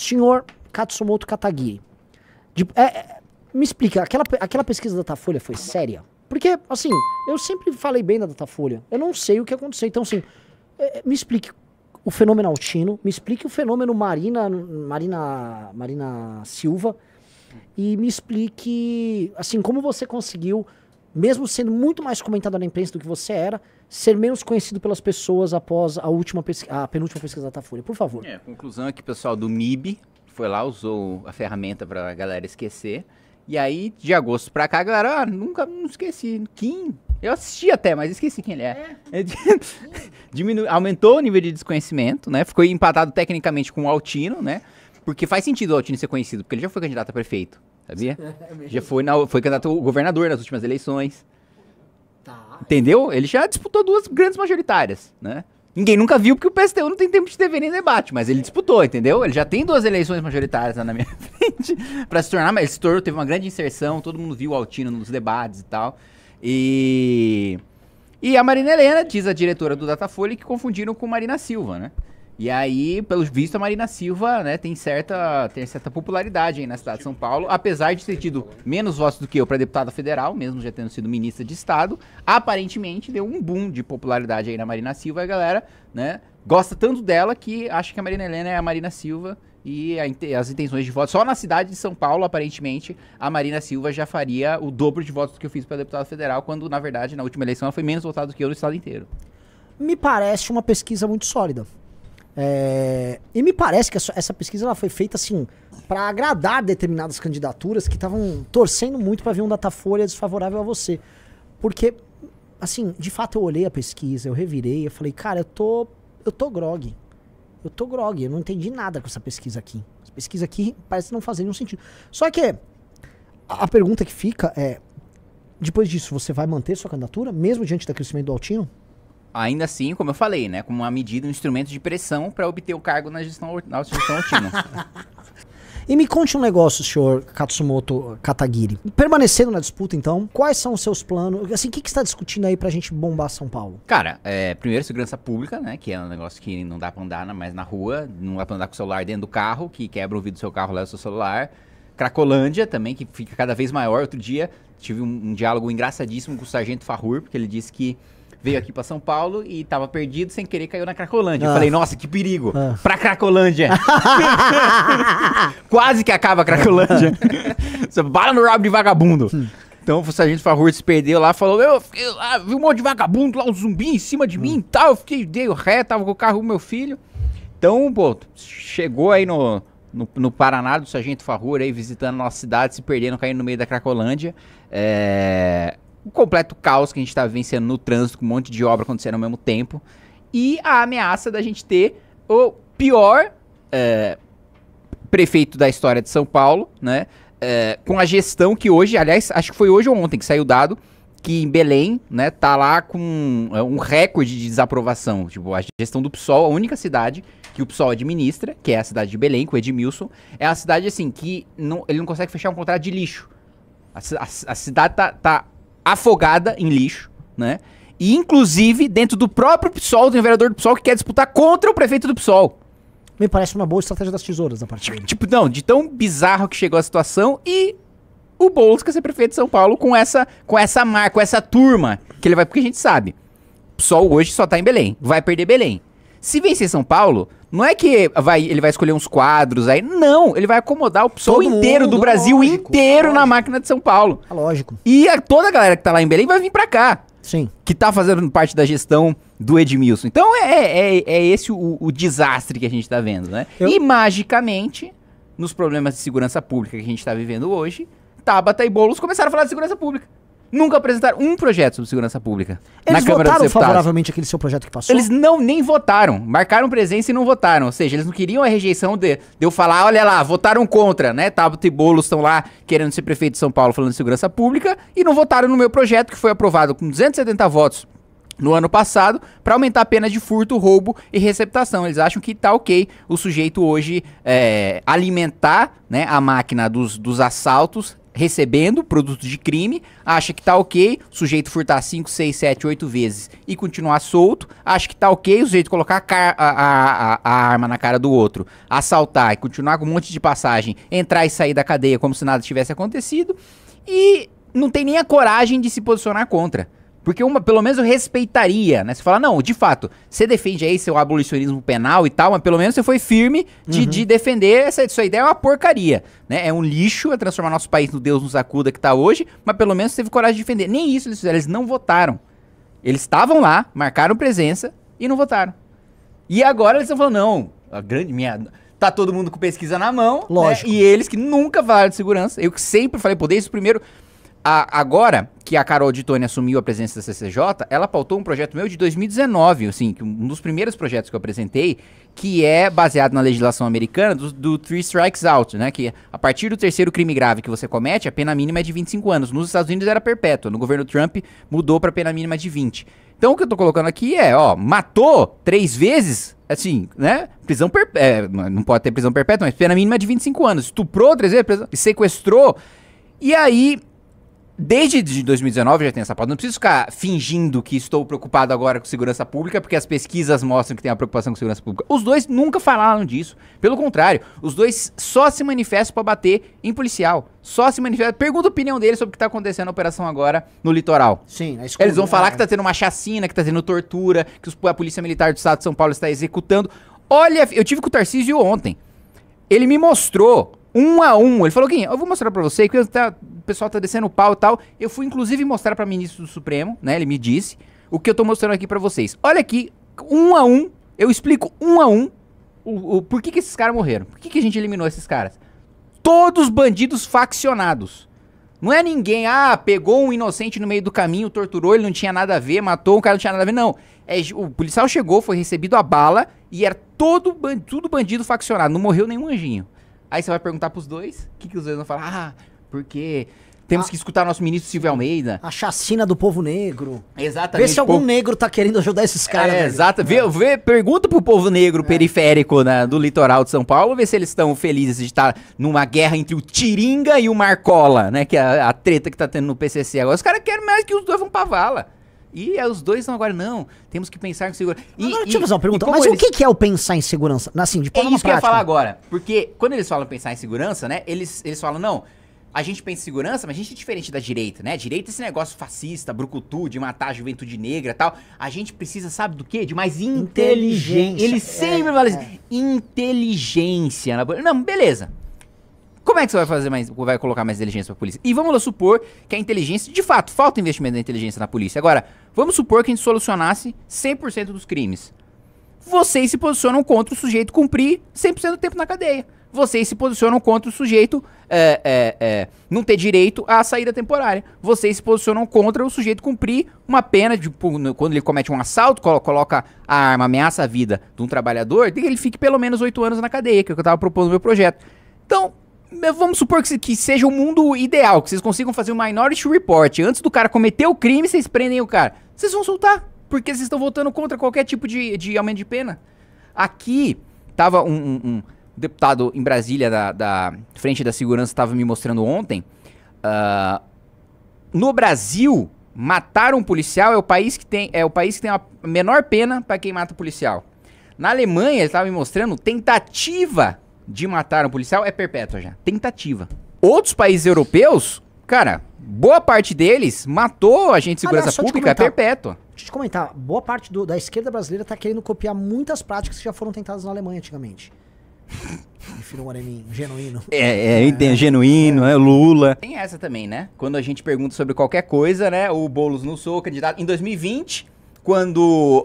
senhor Katsumoto Katagiri. De, é, é, me explica, aquela, aquela pesquisa da Datafolha foi séria? Porque, assim, eu sempre falei bem da Datafolha. Eu não sei o que aconteceu. Então, assim, é, é me explique o fenômeno altino, me explique o fenômeno Marina, Marina, Marina Silva e me explique, assim, como você conseguiu mesmo sendo muito mais comentado na imprensa do que você era, ser menos conhecido pelas pessoas após a última pesquisa, a penúltima pesquisa da Tafúria. por favor. É, a conclusão é que o pessoal do MIB foi lá, usou a ferramenta para a galera esquecer. E aí, de agosto para cá, a galera, ah, nunca não esqueci. Kim. Eu assisti até, mas esqueci quem ele é. é. Diminu aumentou o nível de desconhecimento, né? Ficou empatado tecnicamente com o Altino, né? Porque faz sentido o Altino ser conhecido, porque ele já foi candidato a prefeito sabia? É já foi, na, foi candidato governador nas últimas eleições. Tá. Entendeu? Ele já disputou duas grandes majoritárias, né? Ninguém nunca viu porque o PSTU não tem tempo de TV nem debate, mas ele disputou, entendeu? Ele já tem duas eleições majoritárias lá na minha frente para se tornar, mas ele se tornou, teve uma grande inserção, todo mundo viu o Altino nos debates e tal. E e a Marina Helena diz a diretora do Datafolha que confundiram com Marina Silva, né? E aí, pelos vistos, a Marina Silva, né, tem certa, tem certa popularidade aí na cidade de São Paulo, apesar de ter tido menos votos do que eu para deputada federal, mesmo já tendo sido ministra de Estado, aparentemente deu um boom de popularidade aí na Marina Silva, e a galera, né, gosta tanto dela que acha que a Marina Helena é a Marina Silva e a, as intenções de voto. Só na cidade de São Paulo, aparentemente, a Marina Silva já faria o dobro de votos do que eu fiz para deputada federal, quando, na verdade, na última eleição ela foi menos votada do que eu no estado inteiro. Me parece uma pesquisa muito sólida. É, e me parece que essa pesquisa ela foi feita assim para agradar determinadas candidaturas que estavam torcendo muito para ver um Datafolha desfavorável a você. Porque, assim, de fato eu olhei a pesquisa, eu revirei, eu falei, cara, eu tô, eu tô grog. Eu tô grog, eu não entendi nada com essa pesquisa aqui. Essa pesquisa aqui parece não fazer nenhum sentido. Só que a pergunta que fica é: depois disso, você vai manter sua candidatura, mesmo diante do crescimento do Altinho? ainda assim, como eu falei, né, como uma medida, um instrumento de pressão para obter o cargo na gestão, na gestão altina. E me conte um negócio, senhor Katsumoto Katagiri. Permanecendo na disputa, então, quais são os seus planos? Assim, o que, que está discutindo aí a gente bombar São Paulo? Cara, é, primeiro segurança pública, né? Que é um negócio que não dá para andar mais na rua, não dá para andar com o celular dentro do carro, que quebra o vidro do seu carro, leva o seu celular. Cracolândia também, que fica cada vez maior. Outro dia tive um, um diálogo engraçadíssimo com o sargento Farrur, porque ele disse que veio aqui pra São Paulo e tava perdido, sem querer caiu na Cracolândia. Eu ah. falei, nossa, que perigo! Ah. Pra Cracolândia! Quase que acaba a Cracolândia. Bala no rabo de vagabundo. Hum. Então o sargento Farrur se perdeu lá, falou: Eu fiquei lá, vi um monte de vagabundo lá, um zumbi em cima de hum. mim e hum. tal. Eu fiquei, dei o ré, tava com o carro do meu filho. Então, pô, chegou aí no, no, no Paraná do sargento Farrur aí, visitando a nossa cidade, se perdendo, caindo no meio da Cracolândia. É o completo caos que a gente está vivenciando no trânsito, com um monte de obra acontecendo ao mesmo tempo, e a ameaça da gente ter o pior é, prefeito da história de São Paulo, né? É, com a gestão que hoje, aliás, acho que foi hoje ou ontem que saiu o dado, que em Belém, né, tá lá com é, um recorde de desaprovação. Tipo, a gestão do PSOL, a única cidade que o PSOL administra, que é a cidade de Belém, com o Edmilson, é a cidade, assim, que não, ele não consegue fechar um contrato de lixo. A, a, a cidade tá, tá afogada em lixo, né? E, inclusive, dentro do próprio PSOL, tem um vereador do PSOL que quer disputar contra o prefeito do PSOL. Me parece uma boa estratégia das tesouras na parte Tipo, não, de tão bizarro que chegou a situação e o Boulos quer ser prefeito de São Paulo com essa, com essa marca, com essa turma que ele vai, porque a gente sabe. O PSOL hoje só tá em Belém, vai perder Belém. Se vencer São Paulo, não é que vai, ele vai escolher uns quadros aí. Não, ele vai acomodar o pessoal inteiro mundo, do Brasil lógico, inteiro lógico. na máquina de São Paulo. Ah, lógico. E a, toda a galera que tá lá em Belém vai vir pra cá. Sim. Que tá fazendo parte da gestão do Edmilson. Então é, é, é, é esse o, o desastre que a gente tá vendo, né? Eu... E magicamente, nos problemas de segurança pública que a gente tá vivendo hoje, Tabata e Boulos começaram a falar de segurança pública. Nunca apresentaram um projeto sobre segurança pública. Eles na Câmara votaram favoravelmente aquele seu projeto que passou? Eles não nem votaram. Marcaram presença e não votaram. Ou seja, eles não queriam a rejeição de, de eu falar, olha lá, votaram contra, né? Tabata e Boulos estão lá querendo ser prefeito de São Paulo falando de segurança pública e não votaram no meu projeto, que foi aprovado com 270 votos no ano passado para aumentar a pena de furto, roubo e receptação. Eles acham que tá ok o sujeito hoje é, alimentar né, a máquina dos, dos assaltos recebendo produto de crime, acha que tá ok, o sujeito furtar 5, 6, 7, 8 vezes e continuar solto, acha que tá ok o sujeito colocar a, a, a, a, arma na cara do outro, assaltar e continuar com um monte de passagem, entrar e sair da cadeia como se nada tivesse acontecido, e não tem nem a coragem de se posicionar contra. Porque uma, pelo menos eu respeitaria, né? Você fala, não, de fato, você defende aí seu abolicionismo penal e tal, mas pelo menos você foi firme de, uhum. de defender essa sua ideia é uma porcaria, né? É um lixo, é transformar nosso país no Deus nos acuda que tá hoje, mas pelo menos teve coragem de defender. Nem isso eles fizeram, eles não votaram. Eles estavam lá, marcaram presença e não votaram. E agora eles estão falando, não, a grande minha tá todo mundo com pesquisa na mão. Né? Lógico. Né? E eles que nunca falaram de segurança. Eu que sempre falei, pô, desde o primeiro. A, agora que a Carol de Tony assumiu a presença da CCJ, ela pautou um projeto meu de 2019, assim, um dos primeiros projetos que eu apresentei, que é baseado na legislação americana do, do Three Strikes Out, né? Que a partir do terceiro crime grave que você comete, a pena mínima é de 25 anos. Nos Estados Unidos era perpétua, no governo Trump mudou para pena mínima de 20. Então o que eu tô colocando aqui é, ó, matou três vezes, assim, né? Prisão perpétua. não pode ter prisão perpétua, mas pena mínima é de 25 anos. Estuprou três vezes, sequestrou. E aí, Desde 2019 já tem essa pauta. Não preciso ficar fingindo que estou preocupado agora com segurança pública, porque as pesquisas mostram que tem uma preocupação com segurança pública. Os dois nunca falaram disso. Pelo contrário, os dois só se manifestam para bater em policial. Só se manifestam. Pergunta a opinião deles sobre o que está acontecendo na operação agora no litoral. Sim, escolha, Eles vão falar né? que está tendo uma chacina, que está tendo tortura, que a Polícia Militar do Estado de São Paulo está executando. Olha, eu tive com o Tarcísio ontem. Ele me mostrou um a um. Ele falou, Kim, eu vou mostrar pra você que tá, pessoal tá descendo o pau e tal. Eu fui inclusive mostrar para ministro do Supremo, né? Ele me disse o que eu tô mostrando aqui para vocês. Olha aqui, um a um, eu explico um a um o, o por que, que esses caras morreram. Por que, que a gente eliminou esses caras? Todos bandidos faccionados. Não é ninguém, ah, pegou um inocente no meio do caminho, torturou, ele não tinha nada a ver, matou um cara, não tinha nada a ver. Não. É, o policial chegou, foi recebido a bala e era todo tudo bandido faccionado. Não morreu nenhum anjinho. Aí você vai perguntar pros dois, o que, que os dois vão falar? Ah, porque temos a, que escutar nosso ministro Silvio Almeida. A chacina do povo negro. Exatamente. Vê se algum negro tá querendo ajudar esses é, caras. É, exato. Vê, vê, pergunta pro povo negro é. periférico né, do litoral de São Paulo, vê se eles estão felizes de estar numa guerra entre o Tiringa e o Marcola, né? Que é a, a treta que tá tendo no PCC agora. Os caras querem mais que os dois vão pra vala. E é, os dois estão agora, não. Temos que pensar em segurança. agora, deixa eu fazer uma pergunta. Mas eles... o que é o pensar em segurança? Assim, de é isso prática. que eu ia falar agora. Porque quando eles falam pensar em segurança, né? Eles, eles falam, não, a gente pensa em segurança, mas a gente é diferente da direita, né? A direita é esse negócio fascista, brucutu, de matar a juventude negra tal. A gente precisa, sabe do quê? De mais inteligência. Ele sempre é, fala assim, é. inteligência na Não, beleza. Como é que você vai fazer mais, vai colocar mais inteligência pra polícia? E vamos supor que a inteligência, de fato, falta investimento na inteligência na polícia. Agora, vamos supor que a gente solucionasse 100% dos crimes. Vocês se posicionam contra o sujeito cumprir 100% do tempo na cadeia vocês se posicionam contra o sujeito é, é, é, não ter direito à saída temporária. Vocês se posicionam contra o sujeito cumprir uma pena de quando ele comete um assalto, coloca a arma, ameaça a vida de um trabalhador, tem que ele fique pelo menos oito anos na cadeia, que é o que eu estava propondo no meu projeto. Então, é, vamos supor que, que seja o um mundo ideal, que vocês consigam fazer um minority report. Antes do cara cometer o crime, vocês prendem o cara. Vocês vão soltar, porque vocês estão votando contra qualquer tipo de, de aumento de pena. Aqui, tava um, um, um o deputado em Brasília da, da Frente da Segurança estava me mostrando ontem. Uh, no Brasil, matar um policial é o país que tem, é o país que tem a menor pena para quem mata policial. Na Alemanha, ele estava me mostrando, tentativa de matar um policial é perpétua já. Tentativa. Outros países europeus, cara, boa parte deles matou a gente de ah, segurança Aliás, pública te é perpétua. Deixa eu te comentar, boa parte do, da esquerda brasileira está querendo copiar muitas práticas que já foram tentadas na Alemanha antigamente. Prefiro um moreninho, genuíno. É, é, entendo, genuíno, é. Lula. Tem essa também, né? Quando a gente pergunta sobre qualquer coisa, né? O Boulos não sou candidato. Em 2020, quando. Uh,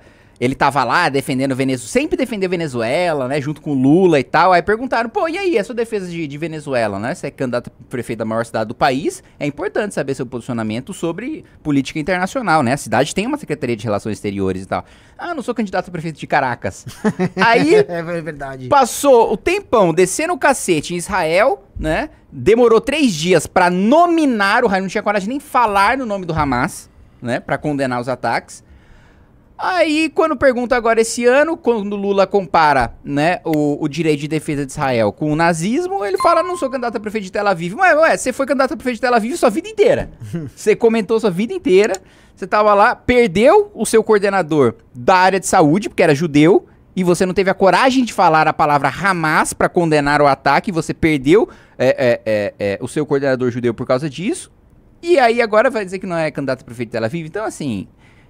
uh, ele tava lá defendendo Venezuela, sempre defendeu Venezuela, né? Junto com Lula e tal. Aí perguntaram, pô, e aí, a sua defesa de, de Venezuela, né? Você é candidato a prefeito da maior cidade do país, é importante saber seu posicionamento sobre política internacional, né? A cidade tem uma Secretaria de Relações Exteriores e tal. Ah, não sou candidato a prefeito de Caracas. aí. é verdade. Passou o tempão descendo o cacete em Israel, né? Demorou três dias para nominar o Hamas, não tinha coragem nem falar no nome do Hamas, né? Pra condenar os ataques. Aí, quando pergunta agora esse ano, quando Lula compara né, o, o, direito de defesa de Israel com o nazismo, ele fala: não sou candidato a prefeito de Tel Aviv. Mas, ué, você foi candidato a prefeito de Tel Aviv sua vida inteira. Você comentou sua vida inteira. Você tava lá, perdeu o seu coordenador da área de saúde, porque era judeu, e você não teve a coragem de falar a palavra Hamas para condenar o ataque, você perdeu é, é, é, é, o seu coordenador judeu por causa disso. E aí agora vai dizer que não é candidato a prefeito de Tel Aviv. Então, assim.